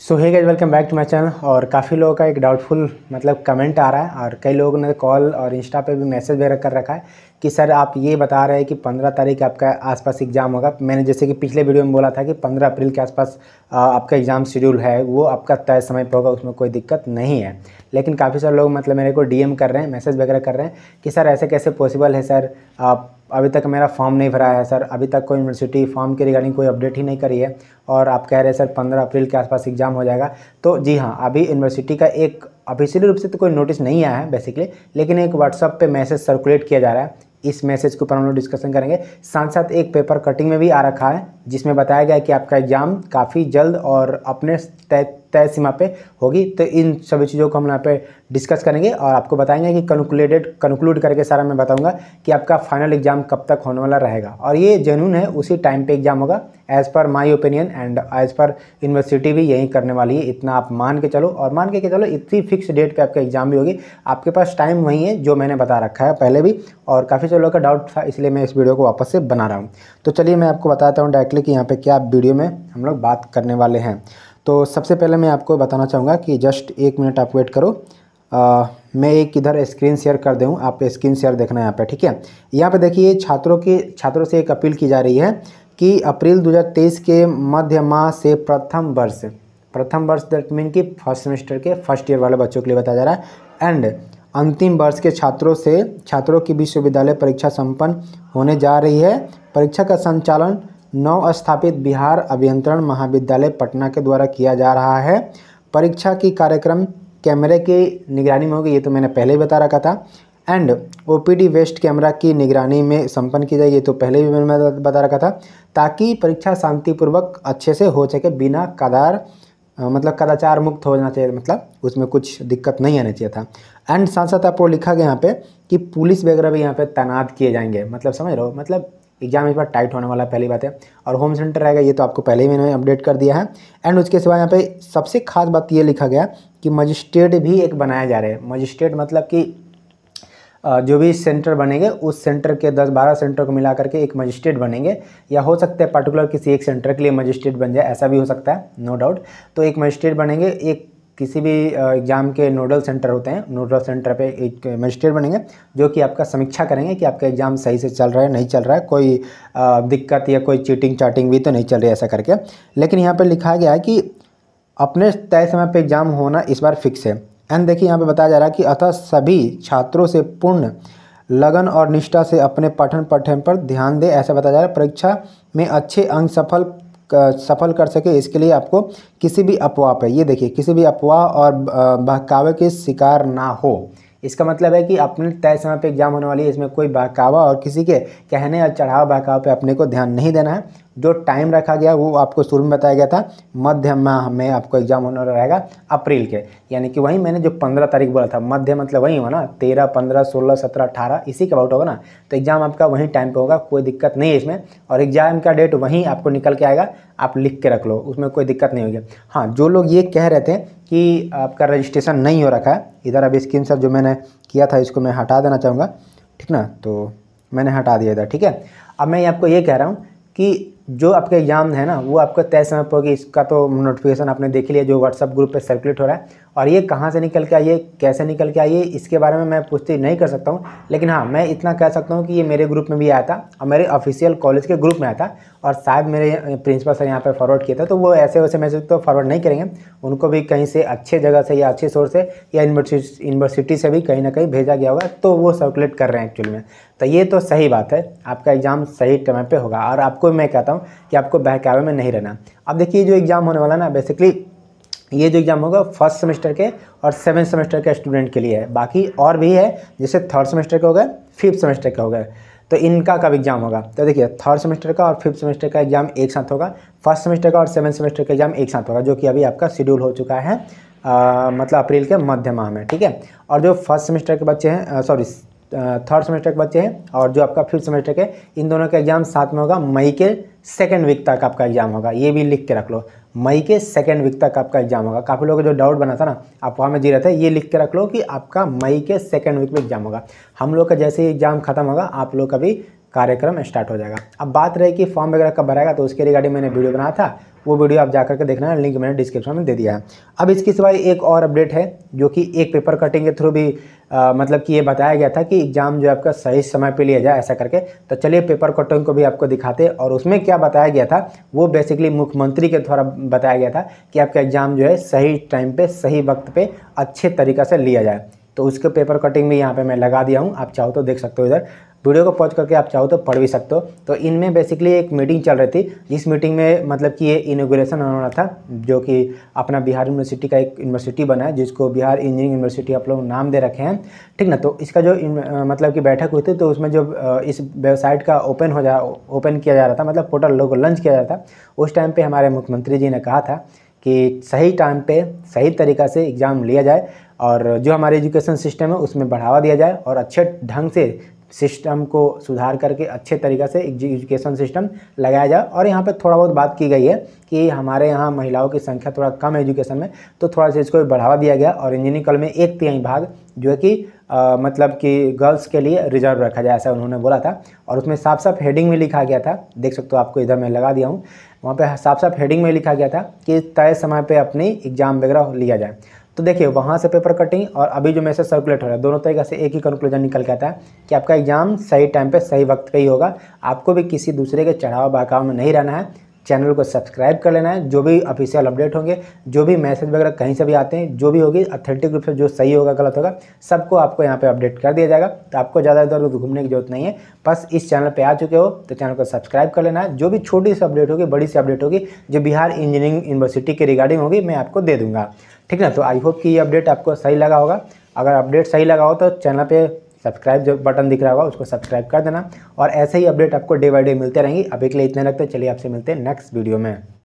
so hey guys welcome back to my channel और काफ़ी लोगों का एक डाउटफुल मतलब कमेंट आ रहा है और कई लोगों ने कॉल और इंस्टा पे भी मैसेज वगैरह कर रखा है कि सर आप ये बता रहे हैं कि 15 तारीख आपका आसपास एग्ज़ाम होगा मैंने जैसे कि पिछले वीडियो में बोला था कि 15 अप्रैल के आसपास आपका एग्ज़ाम शेड्यूल है वो आपका तय समय पर होगा उसमें कोई दिक्कत नहीं है लेकिन काफ़ी सारे लोग मतलब मेरे को डी कर रहे हैं मैसेज वगैरह कर रहे हैं कि सर ऐसे कैसे पॉसिबल है सर आप अभी तक मेरा फॉर्म नहीं भरा है सर अभी तक कोई यूनिवर्सिटी फॉर्म के रिगार्डिंग कोई अपडेट ही नहीं करी है और आप कह रहे हैं सर पंद्रह अप्रैल के आसपास एग्ज़ाम हो जाएगा तो जी हाँ अभी यूनिवर्सिटी का एक ऑफिशियली रूप से तो कोई नोटिस नहीं आया है बेसिकली लेकिन एक व्हाट्सअप पर मैसेज सर्कुलेट किया जा रहा है इस मैसेज के ऊपर हम लोग डिस्कशन करेंगे साथ साथ एक पेपर कटिंग में भी आ रखा है जिसमें बताया गया है कि आपका एग्ज़ाम काफ़ी जल्द और अपने तय सीमा पे होगी तो इन सभी चीज़ों को हम यहाँ पे डिस्कस करेंगे और आपको बताएंगे कि कंक्लूडेड कंक्लूड करके सारा मैं बताऊंगा कि आपका फाइनल एग्ज़ाम कब तक होने वाला रहेगा और ये जेनून है उसी टाइम पे एग्ज़ाम होगा as per my opinion and as per university भी यही करने वाली है इतना आप मान के चलो और मान के, के चलो इतनी फिक्स डेट पर आपका एग्ज़ाम भी होगी आपके पास टाइम वही है जो मैंने बता रखा है पहले भी और काफ़ी सारे लोगों का डाउट था इसलिए मैं इस वीडियो को वापस से बना रहा हूँ तो चलिए मैं आपको बताता हूँ डायरेक्टली कि यहाँ पर क्या वीडियो में हम लोग बात करने वाले हैं तो सबसे पहले मैं आपको बताना चाहूँगा कि जस्ट एक मिनट आप वेट करो आ, मैं एक इधर स्क्रीन शेयर कर दूँ आप स्क्रीन शेयर देखना है यहाँ पे ठीक है यहाँ पे देखिए छात्रों की छात्रों से एक अपील की जा रही है कि अप्रैल 2023 के मध्य माह से प्रथम वर्ष प्रथम वर्ष दैट मीन कि फर्स्ट सेमेस्टर के फर्स्ट ईयर वाले बच्चों के लिए बताया जा रहा है एंड अंतिम वर्ष के छात्रों से छात्रों की विश्वविद्यालय परीक्षा संपन्न होने जा रही है परीक्षा का संचालन नवस्थापित बिहार अभियंत्रण महाविद्यालय पटना के द्वारा किया जा रहा है परीक्षा की कार्यक्रम कैमरे की निगरानी में होगी ये तो मैंने पहले ही बता रखा था एंड ओ वेस्ट कैमरा की निगरानी में संपन्न की जाएगी तो पहले भी मैंने बता रखा था ताकि परीक्षा शांतिपूर्वक अच्छे से हो सके बिना कदार मतलब कदाचार मुक्त हो जाना चाहिए मतलब उसमें कुछ दिक्कत नहीं आनी चाहिए था एंड साथ साथ आपको लिखा गया यहाँ पे कि पुलिस वगैरह भी यहाँ पे तैनात किए जाएंगे मतलब समझ रहे हो मतलब एग्जाम इस बार टाइट होने वाला है पहली बात है और होम सेंटर रहेगा ये तो आपको पहले ही मैंने अपडेट कर दिया है एंड उसके सिवा यहाँ पे सबसे खास बात ये लिखा गया कि मजिस्ट्रेट भी एक बनाया जा रहा है मजिस्ट्रेट मतलब कि जो भी सेंटर बनेंगे उस सेंटर के 10-12 सेंटर को मिला करके एक मजिस्ट्रेट बनेंगे या हो सकता है पर्टिकुलर किसी एक सेंटर के लिए मजिस्ट्रेट बन जाए ऐसा भी हो सकता है नो no डाउट तो एक मजिस्ट्रेट बनेंगे एक किसी भी एग्ज़ाम के नोडल सेंटर होते हैं नोडल सेंटर पे एक मजिस्ट्रेट बनेंगे जो कि आपका समीक्षा करेंगे कि आपका एग्ज़ाम सही से चल रहा है नहीं चल रहा है कोई दिक्कत या कोई चीटिंग चाटिंग भी तो नहीं चल रही ऐसा करके लेकिन यहाँ पर लिखा गया है कि अपने तय समय पर एग्ज़ाम होना इस बार फिक्स है एंड देखिए यहाँ पर बताया जा रहा है कि अतः सभी छात्रों से पूर्ण लगन और निष्ठा से अपने पठन पठन पर ध्यान दें ऐसा बताया जा रहा है परीक्षा में अच्छे अंक सफल सफल कर सके इसके लिए आपको किसी भी अफवाह पर ये देखिए किसी भी अफवाह और बहकावे के शिकार ना हो इसका मतलब है कि अपने तय समय पे एग्जाम होने वाली है इसमें कोई बहकावा और किसी के कहने और चढ़ाव बहकावे पे अपने को ध्यान नहीं देना है जो टाइम रखा गया वो आपको शुरू में बताया गया था मध्य माह में आपको एग्जाम होने रहेगा अप्रैल के यानी कि वही मैंने जो पंद्रह तारीख बोला था मध्य मतलब वही हुआ ना तेरह पंद्रह सोलह सत्रह अठारह इसी के अबाउट होगा ना तो एग्ज़ाम आपका वहीं टाइम पर होगा कोई दिक्कत नहीं है इसमें और एग्ज़ाम का डेट वहीं आपको निकल के आएगा आप लिख के रख लो उसमें कोई दिक्कत नहीं होगी हाँ जो लोग ये कह रहे थे कि आपका रजिस्ट्रेशन नहीं हो रखा है इधर अब स्क्रीन जो मैंने किया था इसको मैं हटा देना चाहूँगा ठीक ना तो मैंने हटा दिया इधर ठीक है अब मैं आपको ये कह रहा हूँ कि जो आपका एग्ज़ाम है ना वो आपका तय समय पर होगी इसका तो नोटिफिकेशन आपने देख लिया जो व्हाट्सअप ग्रुप पे सर्कुलेट हो रहा है और ये कहाँ से निकल के आइए कैसे निकल के आइए इसके बारे में मैं पुष्टि नहीं कर सकता हूँ लेकिन हाँ मैं इतना कह सकता हूँ कि ये मेरे ग्रुप में भी आया था और मेरे ऑफिशियल कॉलेज के ग्रुप में आया था और शायद मेरे प्रिंसिपल सर यहाँ पर फॉरवर्ड किया था तो वो ऐसे वैसे मैसेज तो फॉरवर्ड नहीं करेंगे उनको भी कहीं से अच्छे जगह से या अच्छे सोर्स से या यूनिवर्सिटी से भी कहीं ना कहीं भेजा गया है तो वो सर्कुलेट कर रहे हैं एक्चुअली में तो ये तो सही बात है आपका एग्ज़ाम सही टाइम पे होगा और आपको मैं कहता हूँ कि आपको बहकावे में नहीं रहना अब देखिए जो एग्ज़ाम होने वाला ना बेसिकली ये जो एग्ज़ाम होगा फर्स्ट सेमेस्टर के और सेवन सेमेस्टर के स्टूडेंट के लिए है बाकी और भी है जैसे थर्ड सेमेस्टर के हो गए फिफ्थ सेमेस्टर के हो गए तो इनका कब एग्ज़ाम होगा तो देखिए थर्ड सेमेस्टर का और फिफ्थ सेमेस्टर का एग्ज़ाम एक साथ होगा फर्स्ट सेमेस्टर का और सेवन सेमेस्टर का एग्ज़ाम एक साथ होगा जो कि अभी आपका शेड्यूल हो चुका है आ, मतलब अप्रैल के मध्य माह में ठीक है और जो फर्स्ट सेमेस्टर के बच्चे हैं सॉरी थर्ड सेमेस्टर के बच्चे हैं और जो आपका फिफ्थ सेमेस्टर के इन दोनों का एग्ज़ाम साथ में होगा मई के सेकेंड वीक तक आपका एग्ज़ाम होगा ये भी लिख के रख लो मई के सेकेंड वीक तक आपका एग्ज़ाम होगा काफ़ी लोगों का जो डाउट बना था ना आप वहाँ में जी रहे थे ये लिख के रख लो कि आपका मई के सेकेंड वीक में एग्ज़ाम होगा हम लोग का जैसे ही एग्ज़ाम खत्म होगा आप लोग का भी कार्यक्रम स्टार्ट हो जाएगा अब बात रही कि फॉर्म वगैरह कब भराएगा तो उसके रिगार्डिंग मैंने वीडियो बनाया था वो वीडियो आप जाकर के देखना है लिंक मैंने डिस्क्रिप्शन में दे दिया है अब इसके सिवाय एक और अपडेट है जो कि एक पेपर कटिंग के थ्रू भी आ, मतलब कि ये बताया गया था कि एग्ज़ाम जो आपका सही समय पे लिया जाए ऐसा करके तो चलिए पेपर कटिंग को भी आपको दिखाते और उसमें क्या बताया गया था वो बेसिकली मुख्यमंत्री के द्वारा बताया गया था कि आपका एग्ज़ाम जो है सही टाइम पर सही वक्त पर अच्छे तरीक़े से लिया जाए तो उसके पेपर कटिंग भी यहाँ पर मैं लगा दिया हूँ आप चाहो तो देख सकते हो इधर वीडियो को पॉज करके आप चाहो तो पढ़ भी सकते हो तो इनमें बेसिकली एक मीटिंग चल रही थी जिस मीटिंग में मतलब कि ये इनोग्रेशन होना था जो कि अपना बिहार यूनिवर्सिटी का एक यूनिवर्सिटी बना है जिसको बिहार इंजीनियरिंग यूनिवर्सिटी आप लोग नाम दे रखे हैं ठीक ना तो इसका जो मतलब कि बैठक हुई थी तो उसमें जो इस वेबसाइट का ओपन हो जा ओपन किया जा रहा था मतलब पोर्टल लोगों लंच किया जा रहा था उस टाइम पर हमारे मुख्यमंत्री जी ने कहा था कि सही टाइम पे सही तरीक़ा से एग्ज़ाम लिया जाए और जो हमारे एजुकेशन सिस्टम है उसमें बढ़ावा दिया जाए और अच्छे ढंग से सिस्टम को सुधार करके अच्छे तरीक़े से एजुकेशन सिस्टम लगाया जाए और यहाँ पे थोड़ा बहुत बात की गई है कि हमारे यहाँ महिलाओं की संख्या थोड़ा कम है एजुकेशन में तो थोड़ा सा इसको भी बढ़ावा दिया गया और इंजीनियरिंग कॉलेज में एक तिहाई भाग जो है कि आ, मतलब कि गर्ल्स के लिए रिजर्व रखा जाए ऐसा उन्होंने बोला था और उसमें साफ साफ हेडिंग में लिखा गया था देख सकते हो आपको इधर मैं लगा दिया हूँ वहाँ पर साफ साफ हेडिंग में लिखा गया था कि तय समय पर अपनी एग्ज़ाम वगैरह लिया जाए तो देखिए वहाँ से पेपर कटिंग और अभी जो मैसेज सर्कुलेट हो रहा है दोनों तरीके से एक ही कंक्लूजन निकल के आता है कि आपका एग्ज़ाम सही टाइम पर सही वक्त पे ही होगा आपको भी किसी दूसरे के चढ़ाव बाकाव में नहीं रहना है चैनल को सब्सक्राइब कर लेना है जो भी ऑफिशियल अपडेट होंगे जो भी मैसेज वगैरह कहीं से भी आते हैं जो भी होगी अथेंटिक रूप से जो सही होगा गलत होगा सबको आपको यहाँ पे अपडेट कर दिया जाएगा तो आपको ज़्यादा इधर उधर घूमने की जरूरत नहीं है बस इस चैनल पर आ चुके हो तो चैनल को सब्सक्राइब कर लेना है जो भी छोटी सी अपडेट होगी बड़ी सी अपडेट होगी जो बिहार इंजीनियरिंग यूनिवर्सिटी के रिगार्डिंग होगी मैं आपको दे दूँगा ठीक ना तो आई होप कि ये अपडेट आपको सही लगा होगा अगर अपडेट सही लगा हो तो चैनल पे सब्सक्राइब जो बटन दिख रहा होगा उसको सब्सक्राइब कर देना और ऐसे ही अपडेट आपको डे बाई डे मिलते रहेंगे अभी के लिए इतने रखते चलिए आपसे मिलते हैं नेक्स्ट वीडियो में